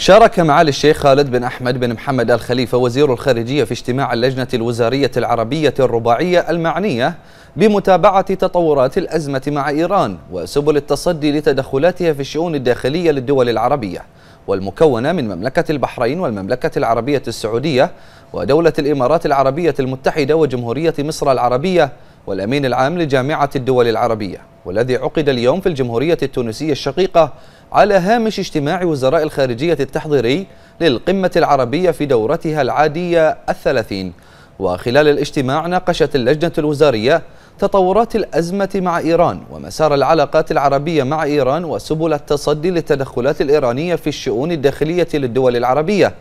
شارك معالي الشيخ خالد بن أحمد بن محمد الخليفة وزير الخارجية في اجتماع اللجنة الوزارية العربية الرباعية المعنية بمتابعة تطورات الأزمة مع إيران وسبل التصدي لتدخلاتها في الشؤون الداخلية للدول العربية والمكونة من مملكة البحرين والمملكة العربية السعودية ودولة الإمارات العربية المتحدة وجمهورية مصر العربية والأمين العام لجامعة الدول العربية والذي عقد اليوم في الجمهورية التونسية الشقيقة على هامش اجتماع وزراء الخارجية التحضيري للقمة العربية في دورتها العادية الثلاثين وخلال الاجتماع ناقشت اللجنة الوزارية تطورات الأزمة مع إيران ومسار العلاقات العربية مع إيران وسبل التصدي للتدخلات الإيرانية في الشؤون الداخلية للدول العربية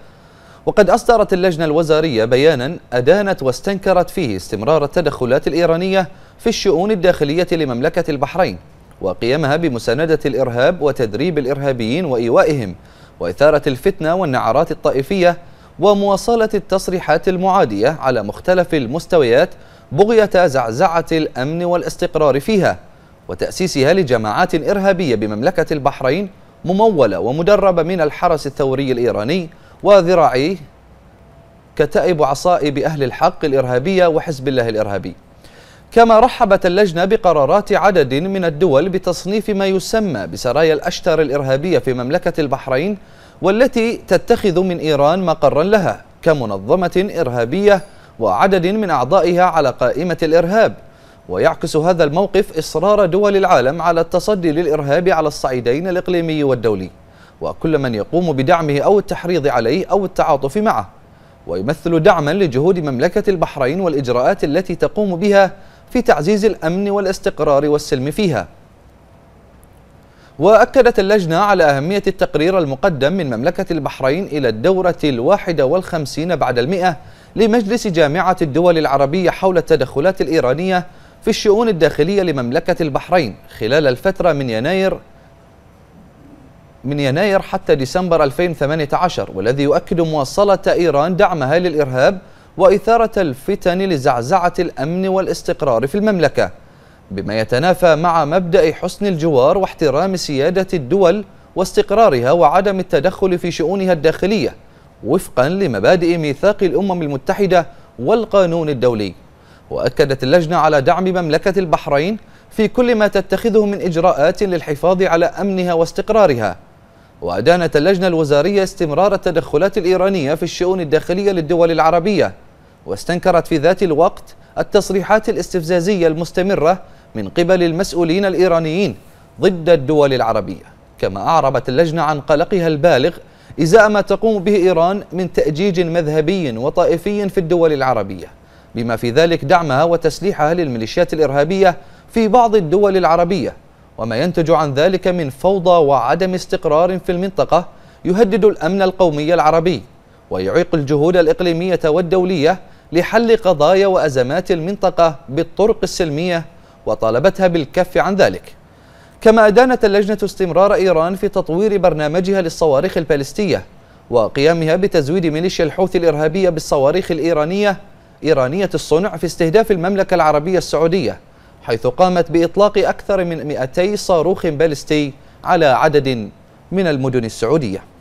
وقد أصدرت اللجنة الوزارية بيانا أدانت واستنكرت فيه استمرار التدخلات الإيرانية في الشؤون الداخلية لمملكة البحرين وقيامها بمساندة الإرهاب وتدريب الإرهابيين وإيوائهم وإثارة الفتنة والنعرات الطائفية ومواصلة التصريحات المعادية على مختلف المستويات بغية زعزعة الأمن والاستقرار فيها وتأسيسها لجماعات إرهابية بمملكة البحرين ممولة ومدربة من الحرس الثوري الإيراني وذراعيه كتائب عصائب أهل الحق الإرهابية وحزب الله الإرهابي كما رحبت اللجنة بقرارات عدد من الدول بتصنيف ما يسمى بسرايا الأشتر الإرهابية في مملكة البحرين والتي تتخذ من إيران مقرا لها كمنظمة إرهابية وعدد من أعضائها على قائمة الإرهاب ويعكس هذا الموقف إصرار دول العالم على التصدي للإرهاب على الصعيدين الإقليمي والدولي وكل من يقوم بدعمه أو التحريض عليه أو التعاطف معه ويمثل دعما لجهود مملكة البحرين والإجراءات التي تقوم بها في تعزيز الأمن والاستقرار والسلم فيها وأكدت اللجنة على أهمية التقرير المقدم من مملكة البحرين إلى الدورة الواحدة والخمسين بعد المئة لمجلس جامعة الدول العربية حول التدخلات الإيرانية في الشؤون الداخلية لمملكة البحرين خلال الفترة من يناير من يناير حتى ديسمبر 2018 والذي يؤكد مواصلة إيران دعمها للإرهاب وإثارة الفتن لزعزعة الأمن والاستقرار في المملكة بما يتنافى مع مبدأ حسن الجوار واحترام سيادة الدول واستقرارها وعدم التدخل في شؤونها الداخلية وفقا لمبادئ ميثاق الأمم المتحدة والقانون الدولي وأكدت اللجنة على دعم مملكة البحرين في كل ما تتخذه من إجراءات للحفاظ على أمنها واستقرارها وأدانت اللجنة الوزارية استمرار التدخلات الإيرانية في الشؤون الداخلية للدول العربية واستنكرت في ذات الوقت التصريحات الاستفزازية المستمرة من قبل المسؤولين الإيرانيين ضد الدول العربية كما أعربت اللجنة عن قلقها البالغ إزاء ما تقوم به إيران من تأجيج مذهبي وطائفي في الدول العربية بما في ذلك دعمها وتسليحها للميليشيات الإرهابية في بعض الدول العربية وما ينتج عن ذلك من فوضى وعدم استقرار في المنطقة يهدد الأمن القومي العربي ويعيق الجهود الإقليمية والدولية لحل قضايا وأزمات المنطقة بالطرق السلمية وطالبتها بالكف عن ذلك كما أدانت اللجنة استمرار إيران في تطوير برنامجها للصواريخ البالستية وقيامها بتزويد ميليشيا الحوث الإرهابية بالصواريخ الإيرانية إيرانية الصنع في استهداف المملكة العربية السعودية حيث قامت بإطلاق أكثر من 200 صاروخ باليستي على عدد من المدن السعودية